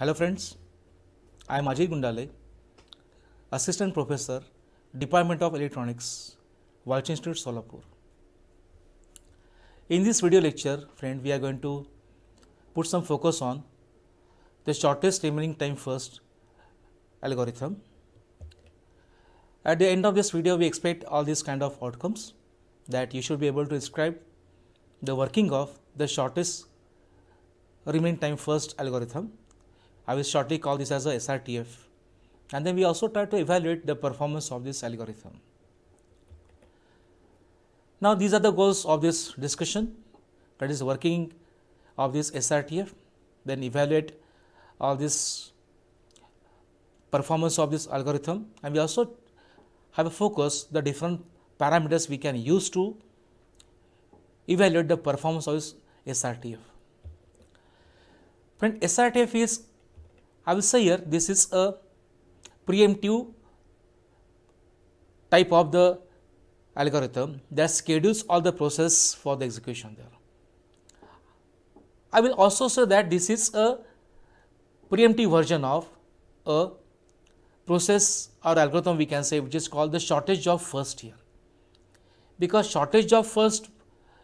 Hello friends, I am Ajay Gundale, Assistant Professor, Department of Electronics, Walch Institute, Solapur. In this video lecture, friend, we are going to put some focus on the shortest remaining time first algorithm. At the end of this video, we expect all these kind of outcomes that you should be able to describe the working of the shortest remaining time first algorithm I will shortly call this as a SRTF. And then we also try to evaluate the performance of this algorithm. Now, these are the goals of this discussion that is working of this SRTF, then evaluate all this performance of this algorithm and we also have a focus the different parameters we can use to evaluate the performance of this SRTF. Friend, SRTF is I will say here this is a preemptive type of the algorithm that schedules all the process for the execution there. I will also say that this is a preemptive version of a process or algorithm we can say which is called the shortage of first here. Because shortage of first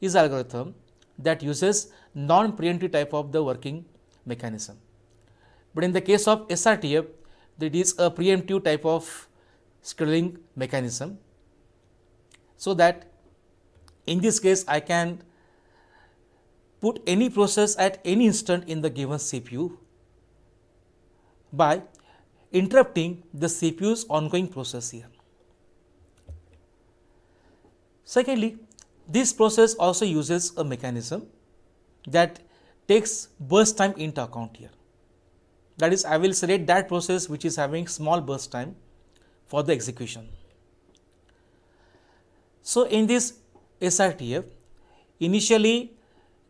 is algorithm that uses non-preemptive type of the working mechanism. But in the case of SRTF, it is a preemptive type of scheduling mechanism. So that in this case, I can put any process at any instant in the given CPU by interrupting the CPU's ongoing process here. Secondly, this process also uses a mechanism that takes burst time into account here. That is, I will select that process which is having small burst time for the execution. So, in this SRTF, initially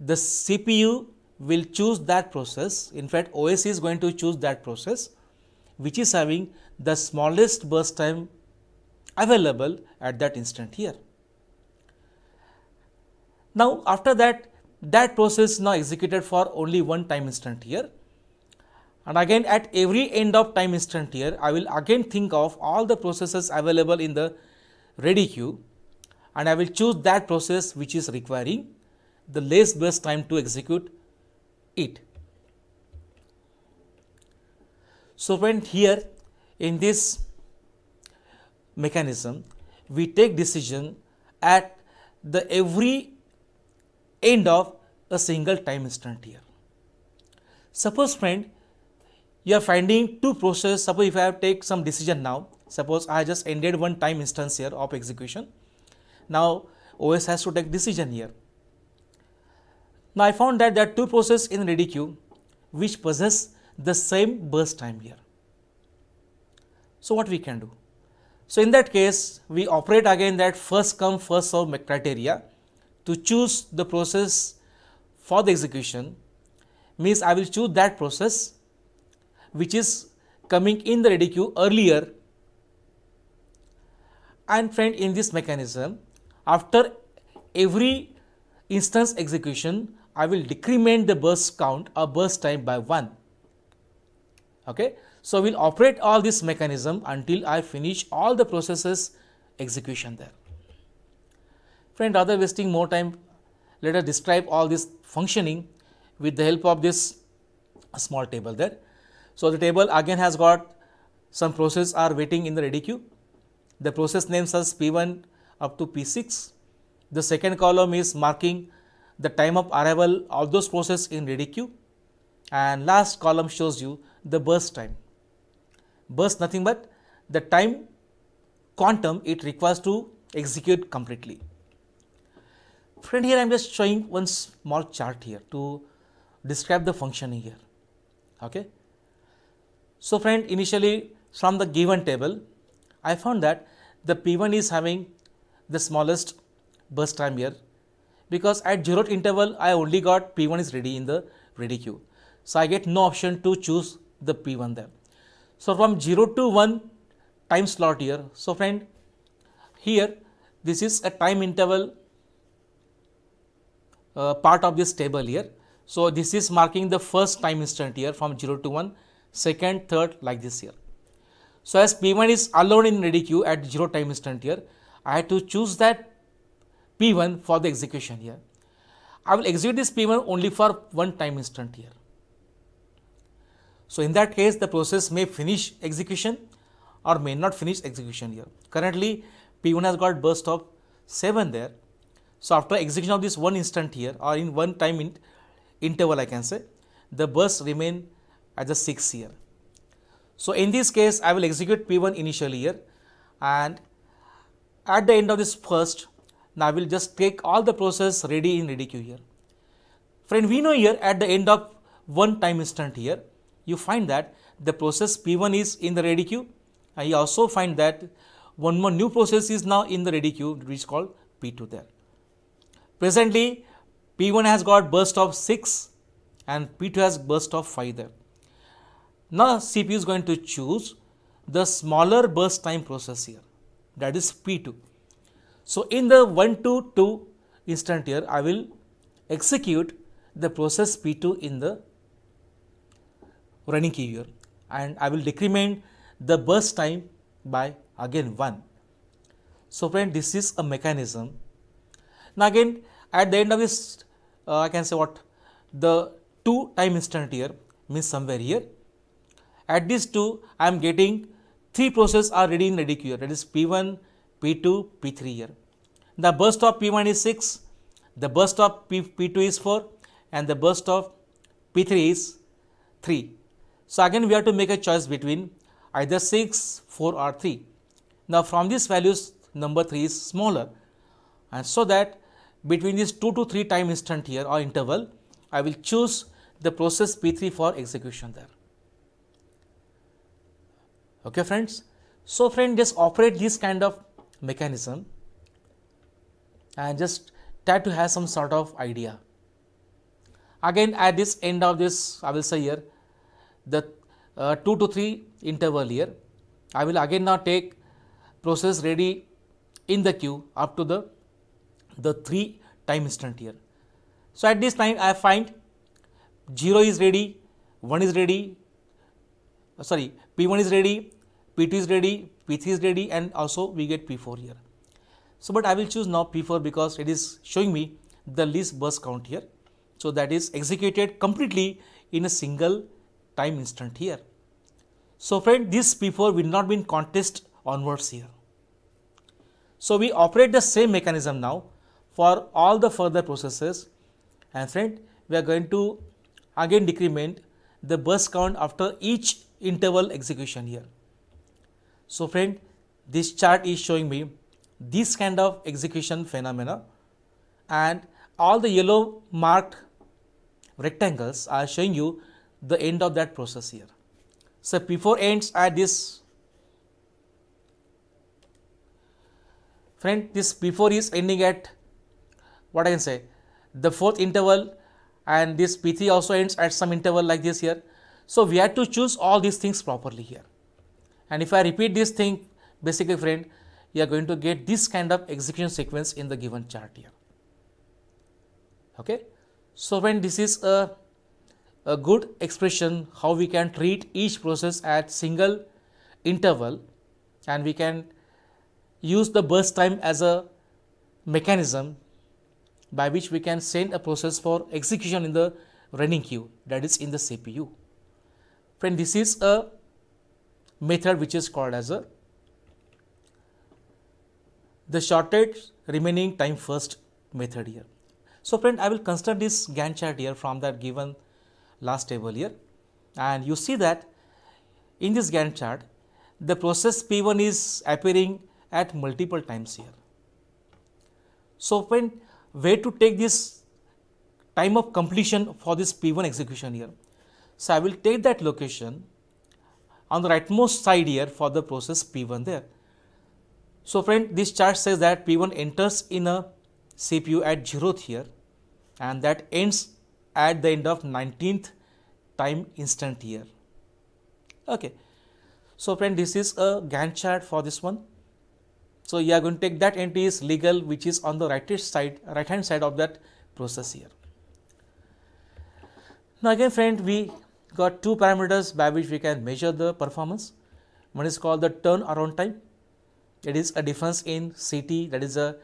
the CPU will choose that process. In fact, OS is going to choose that process which is having the smallest burst time available at that instant here. Now, after that, that process now executed for only one time instant here and again at every end of time instant here, I will again think of all the processes available in the ready queue and I will choose that process which is requiring the less best time to execute it. So, when here in this mechanism, we take decision at the every end of a single time instant here. Suppose friend, you are finding two process. Suppose if I have take some decision now, suppose I just ended one time instance here of execution. Now OS has to take decision here. Now I found that there are two process in ready queue which possess the same burst time here. So what we can do? So in that case, we operate again that first come first serve criteria to choose the process for the execution means I will choose that process which is coming in the radicule earlier and friend in this mechanism after every instance execution I will decrement the burst count or uh, burst time by 1. Okay. So, we will operate all this mechanism until I finish all the processes execution there. Friend rather wasting more time let us describe all this functioning with the help of this small table there. So, the table again has got some processes are waiting in the ready queue. The process names as P1 up to P6. The second column is marking the time of arrival of those processes in ready queue and last column shows you the burst time. Burst nothing but the time quantum it requires to execute completely. Friend here I am just showing one small chart here to describe the function here. Okay. So friend, initially from the given table, I found that the P1 is having the smallest burst time here because at 0 interval I only got P1 is ready in the ready queue. So I get no option to choose the P1 there. So from 0 to 1 time slot here. So friend, here this is a time interval uh, part of this table here. So this is marking the first time instant here from 0 to 1 second, third like this here. So as P1 is alone in ready queue at 0 time instant here, I have to choose that P1 for the execution here. I will execute this P1 only for one time instant here. So in that case, the process may finish execution or may not finish execution here. Currently, P1 has got burst of 7 there. So after execution of this one instant here or in one time in interval I can say, the burst remain at the 6th year. So, in this case I will execute P1 initial year and at the end of this first now I will just take all the process ready in ready queue here. Friend we know here at the end of one time instant here you find that the process P1 is in the ready queue and you also find that one more new process is now in the ready queue which is called P2 there. Presently P1 has got burst of 6 and P2 has burst of 5 there. Now CPU is going to choose the smaller burst time process here that is P2. So in the 1 to 2 instant here I will execute the process P2 in the running queue here and I will decrement the burst time by again 1. So friend this is a mechanism. Now again at the end of this uh, I can say what the 2 time instant here means somewhere here at these two, I am getting three processes are ready in ready queue that is P1, P2, P3 here. The burst of P1 is 6, the burst of P, P2 is 4 and the burst of P3 is 3. So, again we have to make a choice between either 6, 4 or 3. Now, from these values number 3 is smaller and so that between these 2 to 3 time instant here or interval, I will choose the process P3 for execution there okay friends so friend just operate this kind of mechanism and just try to have some sort of idea again at this end of this i will say here the uh, 2 to 3 interval here i will again now take process ready in the queue up to the the 3 time instant here so at this time i find 0 is ready 1 is ready uh, sorry P1 is ready, P2 is ready, P3 is ready and also we get P4 here. So, but I will choose now P4 because it is showing me the least burst count here. So, that is executed completely in a single time instant here. So, friend this P4 will not be in contest onwards here. So, we operate the same mechanism now for all the further processes and friend we are going to again decrement the burst count after each interval execution here. So friend, this chart is showing me this kind of execution phenomena and all the yellow marked rectangles are showing you the end of that process here. So before ends at this friend this before is ending at what I can say the fourth interval and this P3 also ends at some interval like this here so, we had to choose all these things properly here. And if I repeat this thing, basically friend, you are going to get this kind of execution sequence in the given chart here. Okay. So, when this is a, a good expression, how we can treat each process at single interval and we can use the burst time as a mechanism by which we can send a process for execution in the running queue that is in the CPU. Friend, this is a method which is called as a the shortest remaining time first method here. So, friend, I will construct this Gantt chart here from that given last table here and you see that in this Gantt chart, the process P1 is appearing at multiple times here. So, friend, where to take this time of completion for this P1 execution here. So, I will take that location on the rightmost side here for the process P1 there. So, friend this chart says that P1 enters in a CPU at 0th here and that ends at the end of 19th time instant here. Okay. So, friend this is a Gantt chart for this one. So, you are going to take that entry is legal which is on the right side right hand side of that process here. Now, again friend we got two parameters by which we can measure the performance. One is called the turnaround time. It is a difference in CT that is a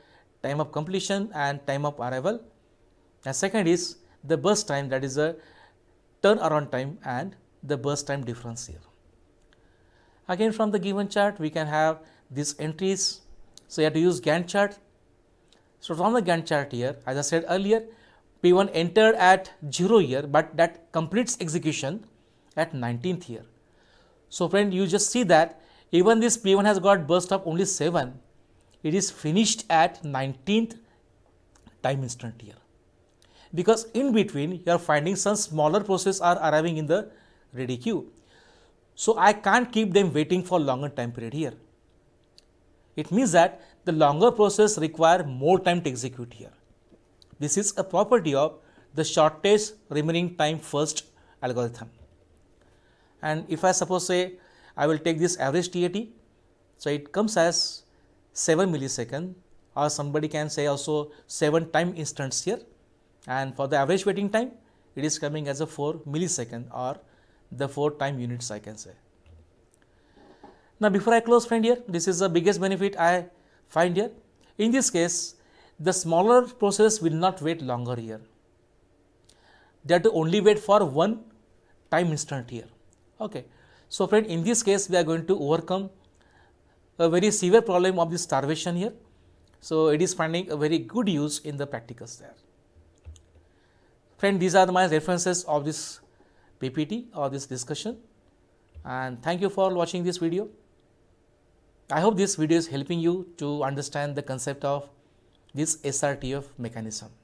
time of completion and time of arrival. And second is the burst time that is a turnaround time and the burst time difference here. Again from the given chart we can have these entries. So you have to use Gantt chart. So from the Gantt chart here as I said earlier P1 entered at 0 year but that completes execution at 19th year. So friend you just see that even this P1 has got burst of only 7 it is finished at 19th time instant here because in between you are finding some smaller process are arriving in the ready queue. So, I can't keep them waiting for longer time period here. It means that the longer process require more time to execute here. This is a property of the shortest remaining time first algorithm. And if I suppose say I will take this average TAT, so it comes as 7 millisecond or somebody can say also 7 time instants here and for the average waiting time it is coming as a 4 millisecond or the 4 time units I can say. Now before I close friend here this is the biggest benefit I find here. In this case the smaller process will not wait longer here. They have to only wait for one time instant here. Okay. So friend, in this case, we are going to overcome a very severe problem of this starvation here. So it is finding a very good use in the practicals there. Friend, these are my references of this PPT or this discussion and thank you for watching this video. I hope this video is helping you to understand the concept of this SRTF mechanism.